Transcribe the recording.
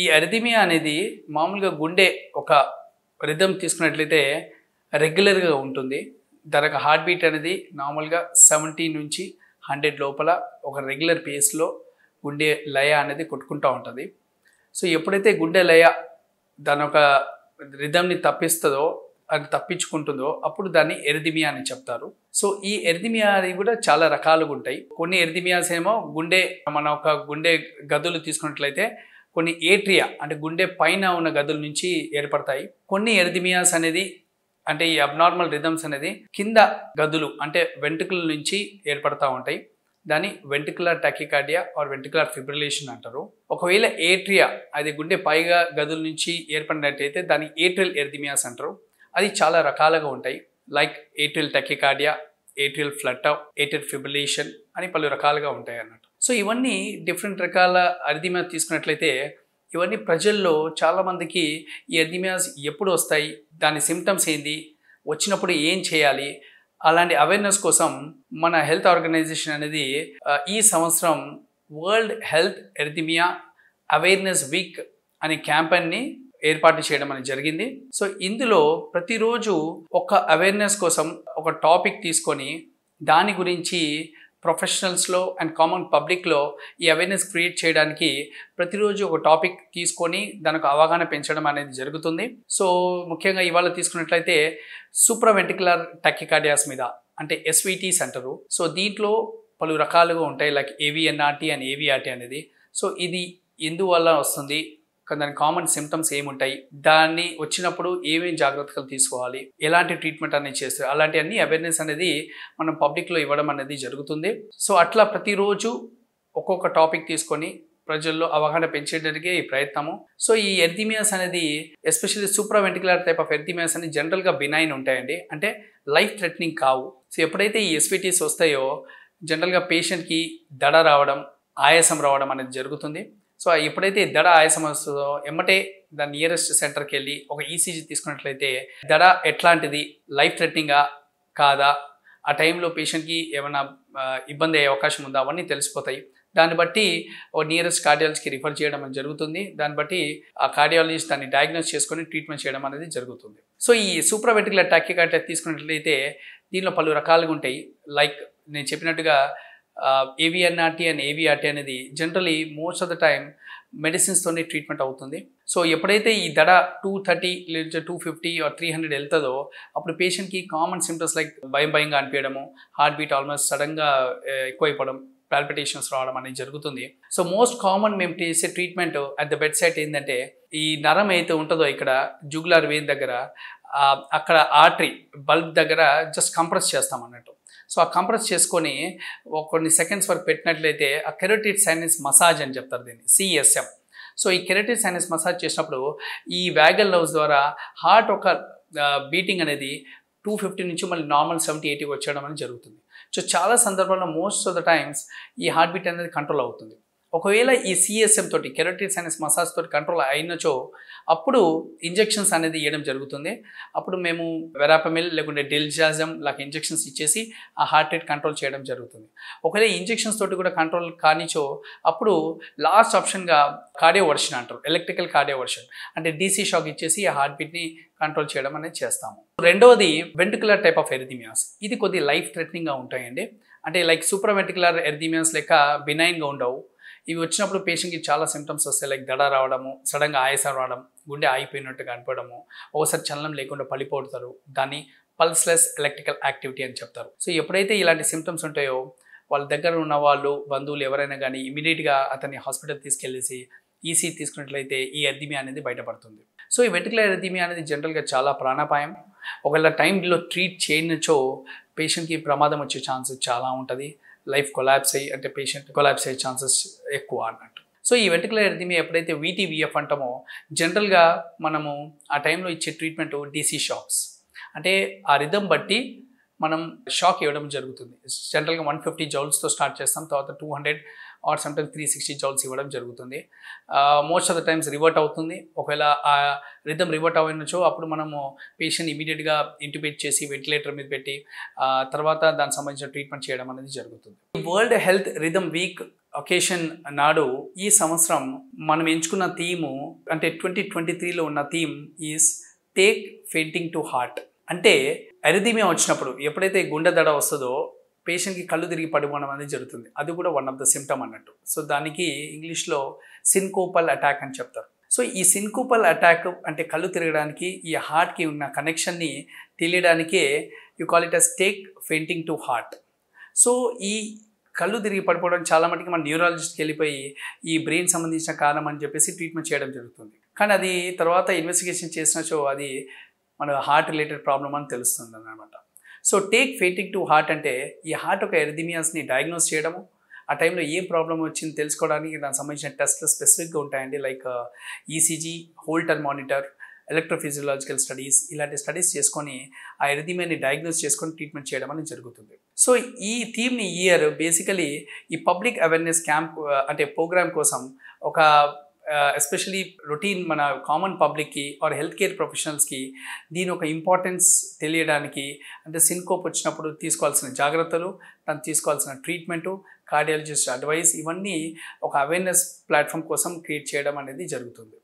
ఈ అరిథిమియా అనేది మామూలుగా గుండె ఒక రిధం తీసుకున్నట్లయితే రెగ్యులర్గా ఉంటుంది దానికి హార్ట్ బీట్ అనేది నార్మల్గా సెవెంటీ నుంచి హండ్రెడ్ లోపల ఒక రెగ్యులర్ పేస్లో గుండె లయ అనేది కొట్టుకుంటూ ఉంటుంది సో ఎప్పుడైతే గుండె లయ దాని ఒక రిధంని తప్పిస్తుందో అది తప్పించుకుంటుందో అప్పుడు దాన్ని ఎరిదిమియా అని చెప్తారు సో ఈ ఎరిదిమియా అనేది కూడా చాలా రకాలుగా ఉంటాయి కొన్ని ఎరిదిమియాస్ ఏమో గుండె మన ఒక గుండె గదులు తీసుకున్నట్లయితే కొన్ని ఏట్రియా అంటే గుండె పైన ఉన్న గదుల నుంచి ఏర్పడతాయి కొన్ని ఎరిథిమియాస్ అనేది అంటే ఈ అబ్నార్మల్ రిథమ్స్ అనేది కింద గదులు అంటే వెంటుకల నుంచి ఏర్పడతా ఉంటాయి దాన్ని ventricular tachycardia or ventricular fibrillation అంటారు ఒకవేళ ఏట్రియా అది గుండె పైగా గదుల నుంచి ఏర్పడినట్టయితే దాన్ని ఏట్రియల్ ఎర్థిమియాస్ అంటారు అది చాలా రకాలుగా ఉంటాయి like atrial tachycardia atrial flutter atrial fibrillation అని పలు రకాలుగా ఉంటాయి అన్నట్టు సో ఇవన్నీ డిఫరెంట్ రకాల మీద తీసుకున్నట్లయితే ఇవన్నీ ప్రజల్లో చాలామందికి ఈ అరిదిమ్యాస్ ఎప్పుడు వస్తాయి దాని సిమ్టమ్స్ ఏంది వచ్చినప్పుడు ఏం చేయాలి అలాంటి అవేర్నెస్ కోసం మన హెల్త్ ఆర్గనైజేషన్ అనేది ఈ సంవత్సరం world health arrhythmia awareness week అనే క్యాంపెయిన్ని ఏర్పాటు చేయడం అనేది జరిగింది సో ఇందులో ప్రతిరోజు ఒక అవేర్నెస్ కోసం ఒక టాపిక్ తీసుకొని దాని గురించి ప్రొఫెషనల్స్లో అండ్ కామన్ పబ్లిక్లో ఈ అవేర్నెస్ క్రియేట్ చేయడానికి ప్రతిరోజు ఒక టాపిక్ తీసుకొని దానికి అవగాహన పెంచడం అనేది జరుగుతుంది సో ముఖ్యంగా ఇవాళ తీసుకున్నట్లయితే వెంటికులర్ టకికార్డియాస్ మీద అంటే ఎస్విటీస్ అంటారు సో దీంట్లో పలు రకాలుగా ఉంటాయి లైక్ ఏవిఎన్ఆర్టీ అండ్ ఏవిఆర్టీ అనేది సో ఇది ఎందువల్ల వస్తుంది దాని కామన్ సిమ్టమ్స్ ఏముంటాయి దాన్ని వచ్చినప్పుడు ఏమేమి జాగ్రత్తలు తీసుకోవాలి ఎలాంటి ట్రీట్మెంట్ అనేది చేస్తారు అలాంటి అన్ని అవేర్నెస్ అనేది మనం పబ్లిక్లో ఇవ్వడం అనేది జరుగుతుంది సో అట్లా ప్రతిరోజు ఒక్కొక్క టాపిక్ తీసుకొని ప్రజల్లో అవగాహన పెంచేటట్టుగా ఈ ప్రయత్నము సో ఈ ఎర్థిమియాస్ అనేది especially super ventricular type of arrhythmias అనేది జనరల్గా బినాయిన్ ఉంటాయండి అంటే లైఫ్ థ్రెట్నింగ్ కావు సో ఎప్పుడైతే ఈ ఎస్విటీస్ వస్తాయో జనరల్గా పేషెంట్కి దడ రావడం ఆయాసం రావడం అనేది జరుగుతుంది సో ఎప్పుడైతే దడ ఆయాసం వస్తుందో ఎమ్మటే దాని నియరెస్ట్ సెంటర్కి వెళ్ళి ఒక ఈసీజీ e తీసుకున్నట్లయితే దడ ఎట్లాంటిది లైఫ్ థ్రెటనింగా కాదా ఆ టైంలో పేషెంట్కి ఏమైనా ఇబ్బంది అయ్యే అవకాశం ఉందా అవన్నీ తెలిసిపోతాయి దాన్ని బట్టి నియరెస్ట్ కార్డియాలజీకి రిఫర్ చేయడం అనేది జరుగుతుంది దాన్ని బట్టి ఆ కార్డియాలజీస్ దాన్ని డయాగ్నోస్ చేసుకొని ట్రీట్మెంట్ చేయడం అనేది జరుగుతుంది సో ఈ సూప్రావెంటికులర్ టాక్యకార్డియా తీసుకున్నట్లయితే దీనిలో పలు రకాలుగా ఉంటాయి లైక్ నేను చెప్పినట్టుగా ఏవిఎన్ఆర్టీ అండ్ ఏవిఆర్టీ అనేది generally most of the time మెడిసిన్స్తోనే ట్రీట్మెంట్ అవుతుంది సో ఎప్పుడైతే ఈ దడ టూ థర్టీ లేదా two fifty or three hundred వెళ్తుందో అప్పుడు పేషెంట్కి కామన్ సిమ్టమ్స్ లైక్ భయం భయంగా అనిపించడము హార్ట్ బీట్ ఆల్మోస్ట్ సడన్గా ఎక్కువైపోవడం పాల్పిటేషన్స్ రావడం అనేది జరుగుతుంది సో మోస్ట్ కామన్ మేము చేసే treatment at the bedside ఏంటంటే ఈ నరం అయితే ఉంటుందో ఇక్కడ జుగులర్ వేన్ దగ్గర అక్కడ ఆర్టరీ బల్బ్ దగ్గర జస్ట్ కంప్రెస్ చేస్తాం అన్నట్టు సో ఆ కంప్రెస్ చేసుకొని కొన్ని సెకండ్స్ వరకు పెట్టినట్లయితే ఆ కెరోటిడ్ సైనిస్ మసాజ్ అని చెప్తారు దీన్ని సిఎస్ఎం సో ఈ కెరటిడ్ సైనిస్ మసాజ్ చేసినప్పుడు ఈ వ్యాగల్ లవ్స్ ద్వారా హార్ట్ ఒక బీటింగ్ అనేది టూ ఫిఫ్టీ నుంచి మళ్ళీ నార్మల్ సెవెంటీ ఎయిటీకి వచ్చేయడం అనేది జరుగుతుంది సో చాలా సందర్భాల్లో మోస్ట్ ఆఫ్ ద టైమ్స్ ఈ హార్ట్ బీట్ అనేది కంట్రోల్ అవుతుంది ఒకవేళ ఈ సిఎస్ఎం తోటి కెరటిన్ సైనస్ మసాజ్ తోటి కంట్రోల్ అయినచో అప్పుడు ఇంజెక్షన్స్ అనేది ఇవ్వడం జరుగుతుంది అప్పుడు మేము వెరాపమిల్ లేకుంటే డెల్జాజం లాగా ఇంజెక్షన్స్ ఇచ్చేసి ఆ హార్ట్ రేట్ కంట్రోల్ చేయడం జరుగుతుంది ఒకవేళ ఇంజెక్షన్స్ తోటి కూడా కంట్రోల్ కానిచో అప్పుడు లాస్ట్ ఆప్షన్గా కార్డియో వర్షన్ అంటారు ఎలక్ట్రికల్ కార్డియో వర్షన్ అంటే డీసీ షాక్ ఇచ్చేసి ఆ హార్ట్ బీట్ని కంట్రోల్ చేయడం అనేది చేస్తాము రెండవది వెంటికులర్ టైప్ ఆఫ్ ఎరిథిమియాస్ ఇది కొద్ది లైఫ్ థ్రెటనింగ్గా ఉంటాయండి అంటే లైక్ సూపర్ వెంటికులర్ ఎరిథిమియాస్ లెక్క బినైన్గా ఉండవు ఇవి వచ్చినప్పుడు పేషెంట్కి చాలా సిమ్టమ్స్ వస్తాయి లైక్ దడ రావడము సడన్గా ఆయాసం రావడం గుండె ఆగిపోయినట్టు కనపడము ఒకసారి చలనం లేకుండా పడిపోతారు దాన్ని పల్స్లెస్ ఎలక్ట్రికల్ యాక్టివిటీ అని చెప్తారు సో ఎప్పుడైతే ఇలాంటి సిమ్టమ్స్ ఉంటాయో వాళ్ళ దగ్గర ఉన్న వాళ్ళు బంధువులు ఎవరైనా కానీ ఇమీడియట్గా అతన్ని హాస్పిటల్ తీసుకెళ్ళేసి ఈసీ e తీసుకున్నట్లయితే ఈ ఎర్దిమియా అనేది బయటపడుతుంది సో ఈ వెంటికులర్ ఎర్దిమియా అనేది జనరల్గా చాలా ప్రాణాపాయం ఒకవేళ టైంలో ట్రీట్ చేయనచో పేషెంట్కి ప్రమాదం వచ్చే ఛాన్సెస్ చాలా ఉంటుంది లైఫ్ కొలాబ్స్ అయ్యి అంటే పేషెంట్ కొలాబ్స్ అయ్యే ఛాన్సెస్ ఎక్కువ అన్నట్టు సో ఈ వెంటికులర్ ఎర్థిమి ఎప్పుడైతే వీటీవీఎఫ్ అంటామో జనరల్గా మనము ఆ టైంలో ఇచ్చే ట్రీట్మెంట్ డీసీ షాక్స్ అంటే ఆ రిధం బట్టి మనం షాక్ ఇవ్వడం జరుగుతుంది జనరల్గా వన్ ఫిఫ్టీ జౌల్స్తో స్టార్ట్ చేస్తాం తర్వాత two hundred or sometimes three sixty joules ఇవ్వడం జరుగుతుంది most of the times revert అవుతుంది ఒకవేళ ఆ రిథం రివర్ట్ అవ్వచ్చో అప్పుడు మనము పేషెంట్ ఇమీడియట్గా ఇంటిపేట్ చేసి వెంటిలేటర్ మీద పెట్టి తర్వాత దానికి సంబంధించిన ట్రీట్మెంట్ చేయడం అనేది జరుగుతుంది world health rhythm week occasion నాడు ఈ సంవత్సరం మనం ఎంచుకున్న థీము అంటే ట్వంటీ ట్వంటీ త్రీలో ఉన్న theme is take fainting to heart అంటే అరిదిమే వచ్చినప్పుడు ఎప్పుడైతే గుండె దడ వస్తుందో పేషెంట్కి కళ్ళు తిరిగి పడిపోవడం అనేది జరుగుతుంది అది కూడా వన్ ఆఫ్ ద సిమ్టమ్ అన్నట్టు సో దానికి ఇంగ్లీష్లో సిన్కోపల్ అటాక్ అని చెప్తారు సో ఈ సిన్కోపల్ అటాక్ అంటే కళ్ళు తిరగడానికి ఈ హార్ట్కి ఉన్న కనెక్షన్ని తెలియడానికే you call it as take fainting to heart so ఈ కళ్ళు తిరిగి పడిపోవడం చాలా మటుకు మన న్యూరాలజిస్ట్కి వెళ్ళిపోయి ఈ బ్రెయిన్ సంబంధించిన కారణం అని చెప్పేసి ట్రీట్మెంట్ చేయడం జరుగుతుంది కానీ అది తర్వాత ఇన్వెస్టిగేషన్ చేసినచో అది మన హార్ట్ రిలేటెడ్ ప్రాబ్లం అని తెలుస్తుంది అనమాట so take fainting to heart అంటే ఈ హార్ట్ ఒక ఎరిథిమియాస్ని డయాగ్నోస్ చేయడము ఆ టైంలో ఏం ప్రాబ్లం వచ్చింది తెలుసుకోవడానికి దానికి సంబంధించిన టెస్ట్లు స్పెసిఫిక్గా ఉంటాయండి like ECG Holter monitor electrophysiological studies ఇలాంటి స్టడీస్ చేసుకొని ఆ ఎరిథిమియాని డయాగ్నోస్ చేసుకొని ట్రీట్మెంట్ చేయడం అనేది జరుగుతుంది సో ఈ థీమ్ని ఇయర్ బేసికలీ ఈ పబ్లిక్ అవేర్నెస్ క్యాంప్ అంటే ప్రోగ్రామ్ కోసం ఒక ఎస్పెషలీ రొటీన్ మన కామన్ పబ్లిక్కి ఆర్ హెల్త్ కేర్ ప్రొఫెషనల్స్కి దీని ఒక ఇంపార్టెన్స్ తెలియడానికి అంటే సిన్కోప్ వచ్చినప్పుడు తీసుకోవాల్సిన జాగ్రత్తలు తను తీసుకోవాల్సిన ట్రీట్మెంటు కార్డియాలజిస్ట్ అడ్వైస్ ఇవన్నీ ఒక అవేర్నెస్ ప్లాట్ఫామ్ కోసం క్రియేట్ చేయడం అనేది జరుగుతుంది